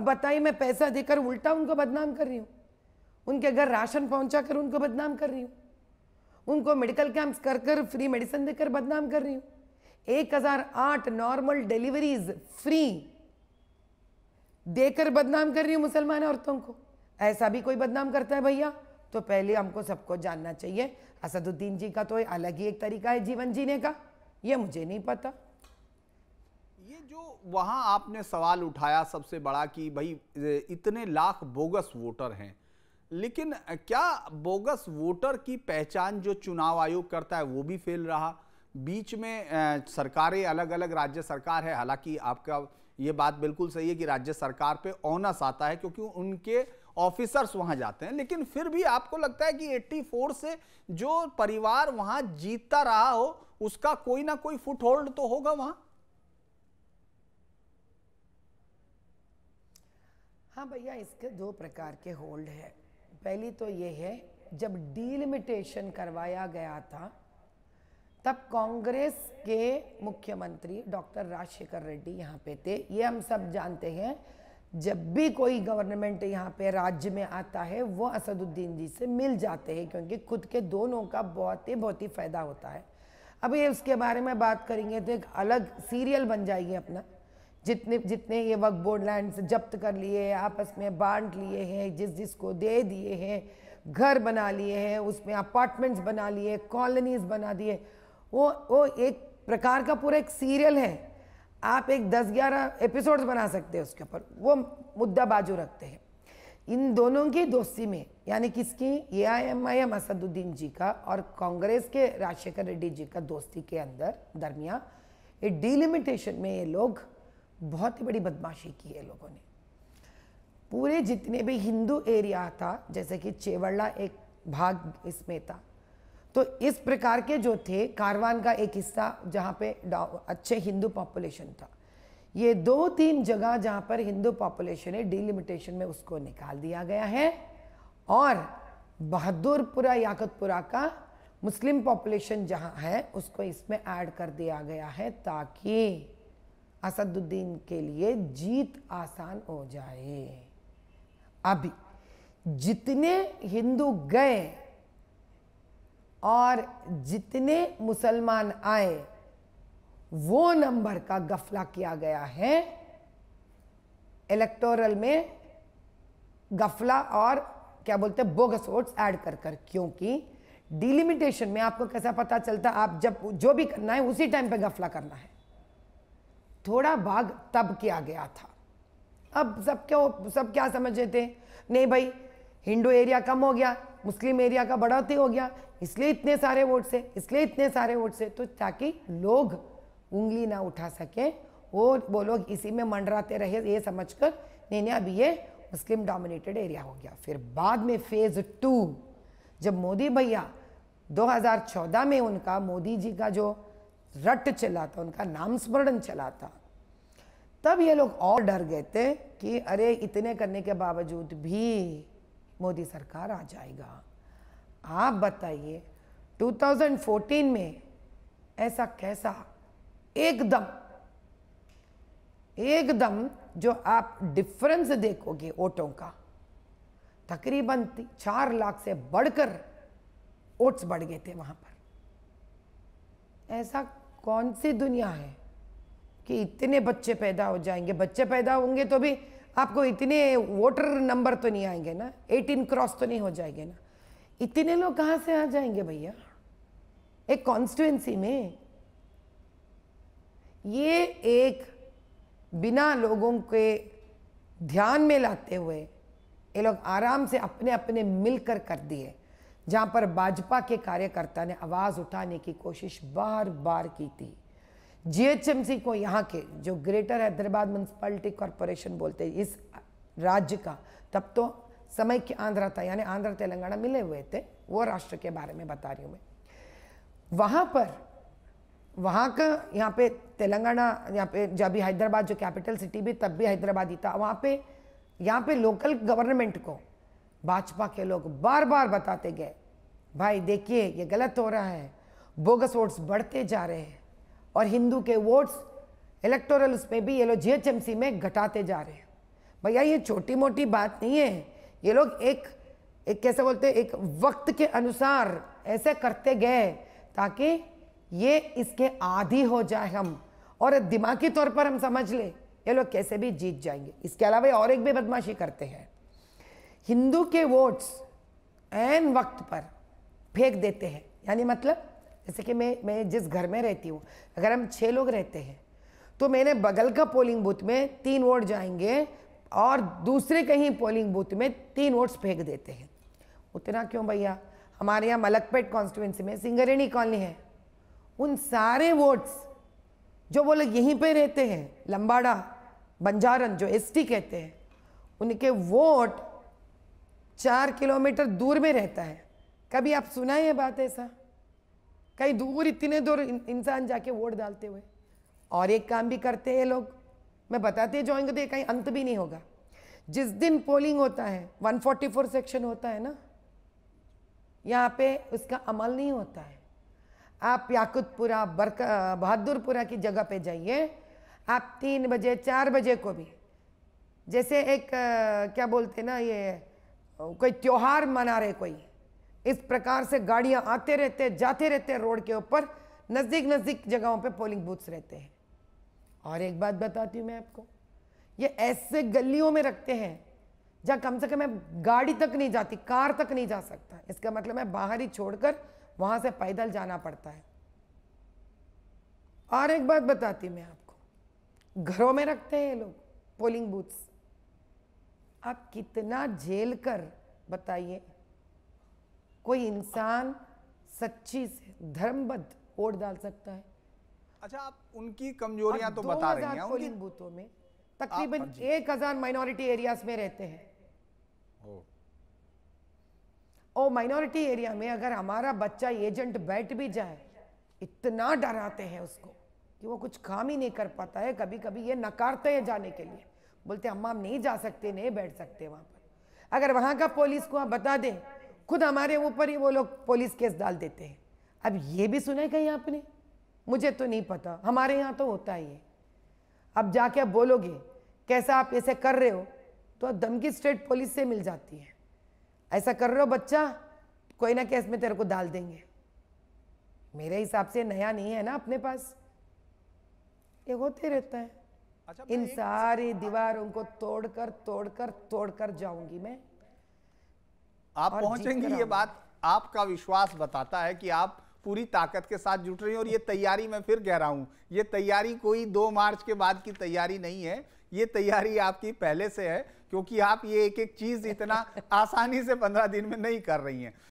अब बताइए मैं पैसा देकर उल्टा उनको बदनाम कर रही हूँ उनके घर राशन पहुँचा कर उनको बदनाम कर रही हूँ उनको मेडिकल कैंप्स कर कर फ्री मेडिसिन देकर बदनाम कर रही हूँ एक हज़ार आठ नॉर्मल डिलीवरीज फ्री देकर बदनाम कर रही हूँ मुसलमान औरतों को ऐसा भी कोई बदनाम करता है भैया तो पहले हमको सबको जानना चाहिए असदुद्दीन जी का तो अलग ही एक तरीका है जीवन जीने का ये मुझे नहीं पता ये जो वहाँ आपने सवाल उठाया सबसे बड़ा कि भाई इतने लाख बोगस वोटर हैं लेकिन क्या बोगस वोटर की पहचान जो चुनाव आयोग करता है वो भी फेल रहा बीच में सरकारें अलग अलग राज्य सरकार है हालांकि आपका ये बात बिल्कुल सही है कि राज्य सरकार पे ऑनस आता है क्योंकि उनके ऑफिसर्स वहां जाते हैं लेकिन फिर भी आपको लगता है कि 84 से जो परिवार वहां जीतता रहा हो उसका कोई ना कोई फुट होल्ड तो होगा वहां हाँ भैया इसके दो प्रकार के होल्ड है पहली तो ये है जब डीलिमिटेशन करवाया गया था तब कांग्रेस के मुख्यमंत्री डॉक्टर राजशेखर रेड्डी यहाँ पे थे ये हम सब जानते हैं जब भी कोई गवर्नमेंट यहाँ पे राज्य में आता है वो असदुद्दीन जी से मिल जाते हैं क्योंकि खुद के दोनों का बहुत ही बहुत ही फ़ायदा होता है अभी उसके बारे में बात करेंगे तो एक अलग सीरियल बन जाएगी अपना जितने जितने ये वक्त बोर्ड लैंड जब्त कर लिए हैं आपस में बांट लिए हैं जिस जिसको दे दिए हैं घर बना लिए हैं उसमें अपार्टमेंट्स बना लिए कॉलोनीज बना दिए वो वो एक प्रकार का पूरा एक सीरियल है आप एक दस ग्यारह एपिसोड्स बना सकते हैं उसके ऊपर वो मुद्दा बाजू रखते हैं इन दोनों की दोस्ती में यानी किसकी A I M I M Asaduddin ji का और कांग्रेस के राजशेखर रेड्डी जी का दोस्ती के अंदर दरमियान ये डिलिमिटेशन में ये लोग बहुत ही बड़ी बदमाशी की है लोगों ने पूरे जितने भी हिंदू एरिया था जैसे कि चेवड़ला एक भाग इसमें था तो इस प्रकार के जो थे कारवान का एक हिस्सा जहाँ पे अच्छे हिंदू पॉपुलेशन था ये दो तीन जगह जहाँ पर हिंदू पॉपुलेशन है डिलिमिटेशन में उसको निकाल दिया गया है और बहादुरपुरा याकतपुरा का मुस्लिम पॉपुलेशन जहाँ है उसको इसमें ऐड कर दिया गया है ताकि असदुद्दीन के लिए जीत आसान हो जाए अभी जितने हिंदू गए और जितने मुसलमान आए वो नंबर का गफला किया गया है इलेक्टोरल में गफला और क्या बोलते हैं बोगस वोट्स ऐड कर कर क्योंकि डिलिमिटेशन में आपको कैसा पता चलता आप जब जो भी करना है उसी टाइम पे गफला करना है थोड़ा भाग तब किया गया था अब सब क्यों सब क्या समझे थे नहीं भाई हिंदू एरिया कम हो गया मुस्लिम एरिया का बढ़ोतरी हो गया इसलिए इतने सारे वोट से इसलिए इतने सारे वोट से तो ताकि लोग उंगली ना उठा सकें वो वो लोग इसी में मंडराते रहे ये समझ कर नहीं नहीं अभी ये मुस्लिम डोमिनेटेड एरिया हो गया फिर बाद में फेज़ टू जब मोदी भैया 2014 में उनका मोदी जी का जो रट चला था उनका नाम स्मरण चला था तब ये लोग और डर गए थे कि अरे इतने करने के बावजूद भी मोदी सरकार आ जाएगा आप बताइए 2014 में ऐसा कैसा एकदम एकदम जो आप डिफरेंस देखोगे वोटों का तकरीबन चार लाख से बढ़कर वोट्स बढ़ गए थे वहां पर ऐसा कौन सी दुनिया है कि इतने बच्चे पैदा हो जाएंगे बच्चे पैदा होंगे तो भी आपको इतने वोटर नंबर तो नहीं आएंगे ना एटीन क्रॉस तो नहीं हो जाएंगे ना इतने लोग कहाँ से आ जाएंगे भैया एक कॉन्स्टिट्युएंसी में ये एक बिना लोगों के ध्यान में लाते हुए ये लोग आराम से अपने अपने मिलकर कर दिए जहां पर भाजपा के कार्यकर्ता ने आवाज उठाने की कोशिश बार बार की थी जीएचएमसी को यहाँ के जो ग्रेटर हैदराबाद म्यूनसिपल्टी कॉरपोरेशन बोलते हैं इस राज्य का तब तो समय की आंध्र था यानी आंध्र तेलंगाना मिले हुए थे वो राष्ट्र के बारे में बता रही हूँ मैं वहाँ पर वहाँ का यहाँ पे तेलंगाना यहाँ पे जब भी हैदराबाद जो कैपिटल सिटी भी तब भी हैदराबाद ही था वहाँ पे यहाँ पे लोकल गवर्नमेंट को भाजपा के लोग बार बार बताते गए भाई देखिए ये गलत हो रहा है बोगस वोट्स बढ़ते जा रहे हैं और हिंदू के वोट्स इलेक्टोरल उसमें भी ये लोग जीएचएमसी में घटाते जा रहे हैं भैया ये छोटी मोटी बात नहीं है ये लोग एक एक कैसे बोलते हैं एक वक्त के अनुसार ऐसे करते गए ताकि ये इसके आदि हो जाए हम और दिमागी तौर पर हम समझ ले ये लोग कैसे भी जीत जाएंगे इसके अलावा और एक भी बदमाशी करते हैं हिंदू के वोट्स एन वक्त पर फेंक देते हैं यानी मतलब जैसे कि मैं मैं जिस घर में रहती हूँ अगर हम छः लोग रहते हैं तो मैंने बगल का पोलिंग बूथ में तीन वोट जाएंगे और दूसरे कहीं पोलिंग बूथ में तीन वोट्स फेंक देते हैं उतना क्यों भैया हमारे यहाँ मलकपेट कॉन्स्टिट्यूंसी में सिंगरेणी कॉलोनी है उन सारे वोट्स जो वो लोग यहीं पे रहते हैं लंबाड़ा बंजारन जो एसटी कहते हैं उनके वोट चार किलोमीटर दूर में रहता है कभी आप सुना है बात ऐसा कहीं दूर इतने दूर इंसान जाके वोट डालते हुए और एक काम भी करते हैं लोग मैं बताते जाऊँगे तो ये कहीं अंत भी नहीं होगा जिस दिन पोलिंग होता है 144 सेक्शन होता है ना यहाँ पे उसका अमल नहीं होता है आप याकुतपुरा बरक बहादुरपुरा की जगह पे जाइए आप तीन बजे चार बजे को भी जैसे एक क्या बोलते ना ये कोई त्यौहार मना रहे कोई इस प्रकार से गाड़ियां आते रहते जाते रहते रोड के ऊपर नज़दीक नज़दीक जगहों पे पोलिंग बूथ्स रहते हैं और एक बात बताती हूँ मैं आपको ये ऐसे गलियों में रखते हैं जहाँ कम से कम मैं गाड़ी तक नहीं जाती कार तक नहीं जा सकता इसका मतलब है बाहर ही छोड़कर वहाँ से पैदल जाना पड़ता है और एक बात बताती मैं आपको घरों में रखते हैं ये लोग पोलिंग बूथ्स आप कितना झेल कर बताइए कोई इंसान सच्ची से धर्मबद्ध वोट डाल सकता है अच्छा आप उनकी कमजोरियां तो बता रही हैं उनकी बूथों में तकरीबन हाँ, एक हजार माइनॉरिटी एरियाज में रहते हैं और माइनॉरिटी एरिया में अगर हमारा बच्चा एजेंट बैठ भी जाए इतना डराते हैं उसको कि वो कुछ काम ही नहीं कर पाता है कभी कभी ये नकारते हैं जाने के लिए बोलते अम्मा हम नहीं जा सकते नहीं बैठ सकते वहाँ पर अगर वहाँ का पुलिस को आप बता दें खुद हमारे ऊपर ही वो लोग पुलिस केस डाल देते हैं अब ये भी सुना है कहीं आपने मुझे तो नहीं पता हमारे यहाँ तो होता ही है अब जाके आप बोलोगे कैसा आप ऐसे कर रहे हो तो धमकी स्टेट पुलिस से मिल जाती है ऐसा कर रहे हो बच्चा कोई ना केस में तेरे को डाल देंगे मेरे हिसाब से नया नहीं है ना अपने पास ये होते रहता है अच्छा, इन सारी दीवारों को तोड़कर तोड़कर तोड़कर जाऊंगी मैं आप पहुंचेंगी ये बात आपका विश्वास बताता है कि आप पूरी ताकत के साथ जुट रही हैं और ये तैयारी मैं फिर कह रहा हूं ये तैयारी कोई दो मार्च के बाद की तैयारी नहीं है ये तैयारी आपकी पहले से है क्योंकि आप ये एक एक चीज इतना आसानी से पंद्रह दिन में नहीं कर रही हैं